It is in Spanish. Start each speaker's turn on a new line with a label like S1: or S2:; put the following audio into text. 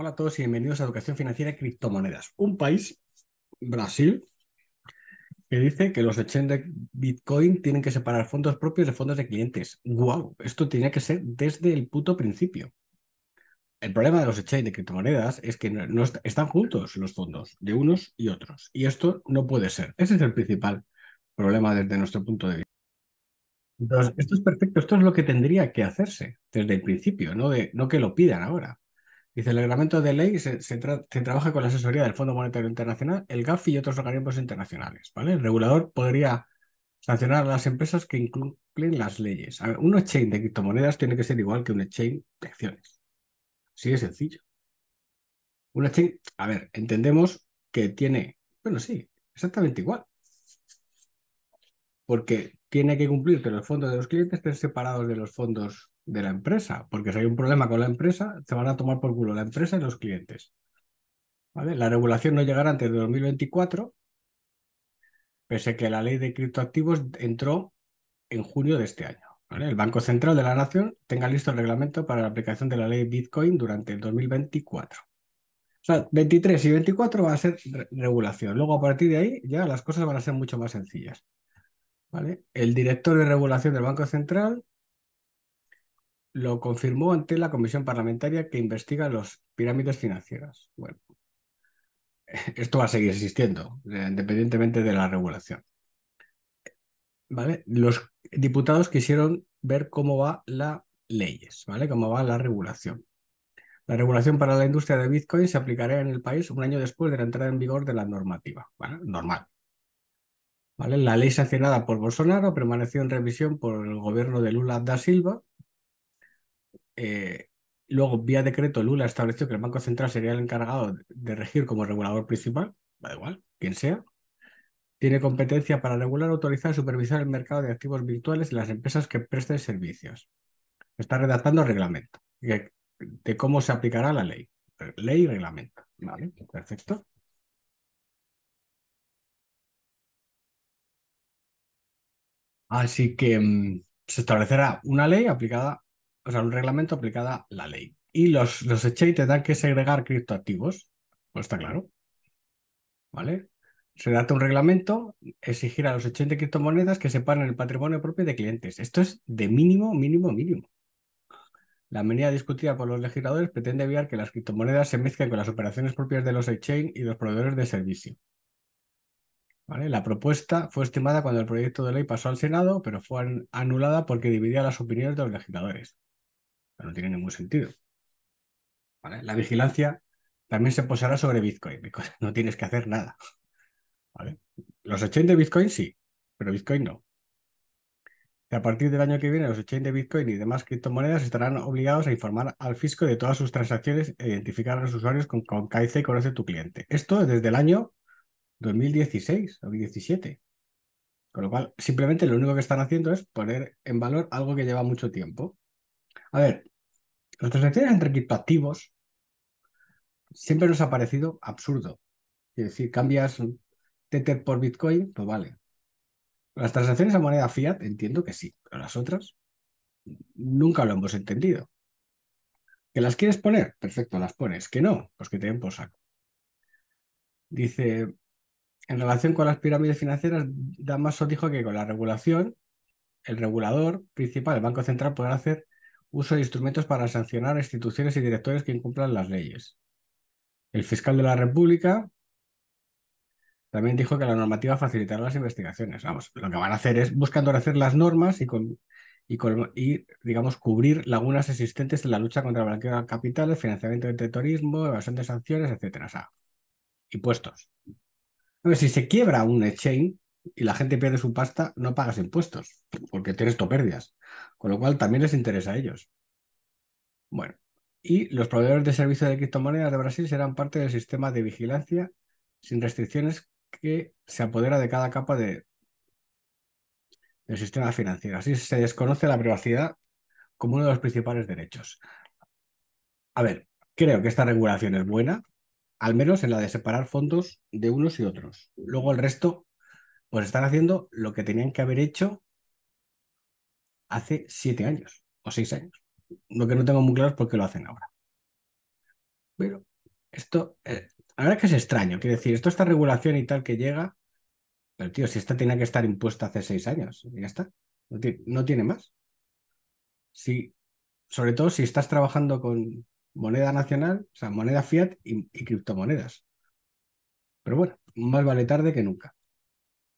S1: Hola a todos y bienvenidos a Educación Financiera y Criptomonedas. Un país, Brasil, que dice que los de Bitcoin tienen que separar fondos propios de fondos de clientes. ¡Wow! Esto tenía que ser desde el puto principio. El problema de los exchange de criptomonedas es que no, están juntos los fondos de unos y otros. Y esto no puede ser. Ese es el principal problema desde nuestro punto de vista. Entonces, esto es perfecto. Esto es lo que tendría que hacerse desde el principio, no, de, no que lo pidan ahora. Dice, el reglamento de ley se, trabaja con la asesoría del Fondo Monetario Internacional, el GAFI y otros organismos internacionales, ¿vale? El regulador podría sancionar a las empresas que incumplen las leyes. A ver, un exchange de criptomonedas tiene que ser igual que un exchange de acciones. Así de sencillo. Un exchange, a ver, entendemos que tiene, bueno, sí, exactamente igual. Porque tiene que cumplir que los fondos de los clientes estén separados de los fondos de la empresa, porque si hay un problema con la empresa, se van a tomar por culo la empresa y los clientes. ¿Vale? La regulación no llegará antes de 2024, pese a que la ley de criptoactivos entró en junio de este año. ¿Vale? El Banco Central de la Nación tenga listo el reglamento para la aplicación de la ley Bitcoin durante el 2024. O sea, 23 y 24 va a ser regulación. Luego, a partir de ahí, ya las cosas van a ser mucho más sencillas. ¿Vale? El director de regulación del Banco Central lo confirmó ante la comisión parlamentaria que investiga los pirámides financieras. Bueno, esto va a seguir existiendo, eh, independientemente de la regulación. ¿Vale? Los diputados quisieron ver cómo va la leyes, ¿vale? Cómo va la regulación. La regulación para la industria de Bitcoin se aplicará en el país un año después de la entrada en vigor de la normativa. ¿vale? Normal. ¿Vale? La ley sancionada por Bolsonaro permaneció en revisión por el gobierno de Lula da Silva eh, luego, vía decreto, Lula estableció que el Banco Central sería el encargado de regir como regulador principal, da igual, quien sea. Tiene competencia para regular, autorizar y supervisar el mercado de activos virtuales y las empresas que presten servicios. Está redactando reglamento de, cómo se aplicará la ley. Ley y reglamento. Vale, perfecto. Así que mm, se establecerá una ley aplicada o sea, un reglamento aplicada la ley. Y los, los exchange tendrán que segregar criptoactivos, pues está claro. ¿Vale? Se data un reglamento, exigir a los exchange de criptomonedas que separen el patrimonio propio de clientes. Esto es de mínimo, mínimo, mínimo. La medida discutida por los legisladores pretende evitar que las criptomonedas se mezclen con las operaciones propias de los exchange y los proveedores de servicio. ¿Vale? La propuesta fue estimada cuando el proyecto de ley pasó al Senado, pero fue anulada porque dividía las opiniones de los legisladores no tiene ningún sentido. La vigilancia también se posará sobre Bitcoin. no tienes que hacer nada. Los 80 de Bitcoin sí, pero Bitcoin no. a partir del año que viene, los 80 de Bitcoin y demás criptomonedas estarán obligados a informar al fisco de todas sus transacciones e identificar a los usuarios con, con KIC y conoce tu cliente. Esto desde el año 2016 2017 Con lo cual, simplemente lo único que están haciendo es poner en valor algo que lleva mucho tiempo. A ver, las transacciones entre criptoactivos siempre nos ha parecido absurdo. Es decir, cambias Tether por Bitcoin, pues vale. Las transacciones a moneda fiat entiendo que sí, pero las otras nunca lo hemos entendido. ¿Que las quieres poner? Perfecto, las pones. ¿Que no? Pues que te den por saco. Dice, en relación con las pirámides financieras, Damaso dijo que con la regulación, el regulador principal, el Banco Central, podrá hacer uso de instrumentos para sancionar instituciones y directores que incumplan las leyes. El fiscal de la República también dijo que la normativa facilitará las investigaciones. Vamos, lo que van a hacer es buscando hacer las normas y, con, y, digamos, cubrir lagunas existentes en la lucha contra el blanqueo de capitales, financiamiento del terrorismo, evasión de sanciones, etcétera. O sea, impuestos. si se quiebra un exchange, y la gente pierde su pasta, no pagas impuestos, porque tienes tu pérdidas. Con lo cual también les interesa a ellos. Bueno, y los proveedores de servicios de criptomonedas de Brasil serán parte del sistema de vigilancia sin restricciones que se apodera de cada capa de, del sistema financiero. Así se desconoce la privacidad como uno de los principales derechos. A ver, creo que esta regulación es buena, al menos en la de separar fondos de unos y otros. Luego el resto pues están haciendo lo que tenían que haber hecho hace siete años o seis años. Lo que no tengo muy claro es por qué lo hacen ahora. Pero esto, eh, la verdad es que es extraño. Quiero decir, esto, esta regulación y tal que llega, pero tío, si esta tenía que estar impuesta hace seis años, ya está. No tiene, más. Si, sobre todo si estás trabajando con moneda nacional, o sea, moneda fiat y criptomonedas. Pero bueno, más vale tarde que nunca.